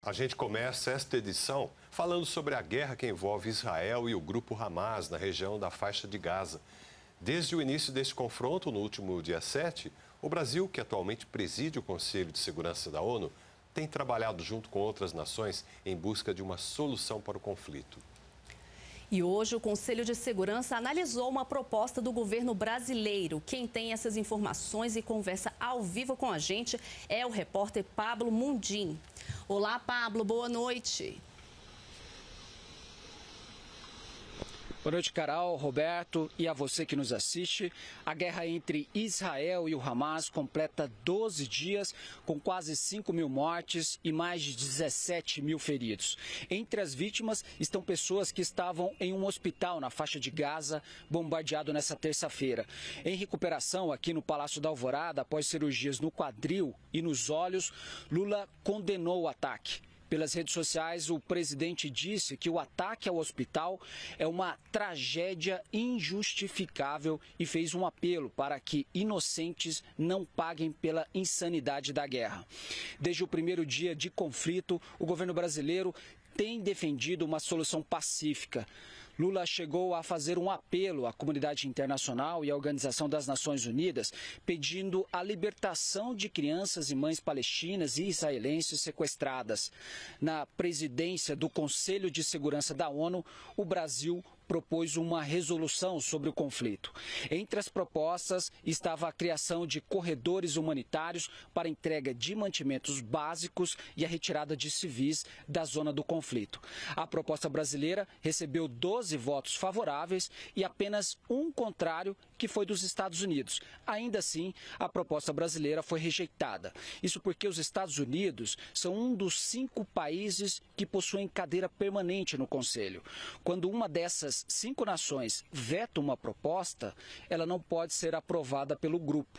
A gente começa esta edição falando sobre a guerra que envolve Israel e o grupo Hamas na região da faixa de Gaza. Desde o início deste confronto, no último dia 7, o Brasil, que atualmente preside o Conselho de Segurança da ONU, tem trabalhado junto com outras nações em busca de uma solução para o conflito. E hoje o Conselho de Segurança analisou uma proposta do governo brasileiro. Quem tem essas informações e conversa ao vivo com a gente é o repórter Pablo Mundim. Olá, Pablo, boa noite. Boa noite, Carol, Roberto e a você que nos assiste. A guerra entre Israel e o Hamas completa 12 dias, com quase 5 mil mortes e mais de 17 mil feridos. Entre as vítimas estão pessoas que estavam em um hospital na faixa de Gaza, bombardeado nessa terça-feira. Em recuperação aqui no Palácio da Alvorada, após cirurgias no quadril e nos olhos, Lula condenou o ataque. Pelas redes sociais, o presidente disse que o ataque ao hospital é uma tragédia injustificável e fez um apelo para que inocentes não paguem pela insanidade da guerra. Desde o primeiro dia de conflito, o governo brasileiro tem defendido uma solução pacífica. Lula chegou a fazer um apelo à comunidade internacional e à Organização das Nações Unidas, pedindo a libertação de crianças e mães palestinas e israelenses sequestradas. Na presidência do Conselho de Segurança da ONU, o Brasil propôs uma resolução sobre o conflito. Entre as propostas estava a criação de corredores humanitários para entrega de mantimentos básicos e a retirada de civis da zona do conflito. A proposta brasileira recebeu 12 votos favoráveis e apenas um contrário, que foi dos Estados Unidos. Ainda assim, a proposta brasileira foi rejeitada. Isso porque os Estados Unidos são um dos cinco países que possuem cadeira permanente no Conselho. Quando uma dessas cinco nações vetam uma proposta, ela não pode ser aprovada pelo grupo.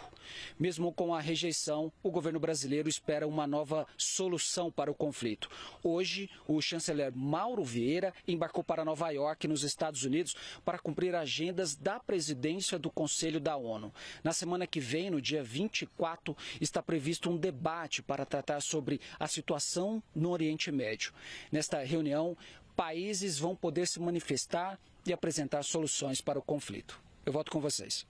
Mesmo com a rejeição, o governo brasileiro espera uma nova solução para o conflito. Hoje, o chanceler Mauro Vieira embarcou para Nova York, nos Estados Unidos, para cumprir agendas da presidência do Conselho da ONU. Na semana que vem, no dia 24, está previsto um debate para tratar sobre a situação no Oriente Médio. Nesta reunião, países vão poder se manifestar e apresentar soluções para o conflito. Eu volto com vocês.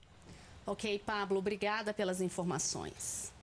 Ok, Pablo, obrigada pelas informações.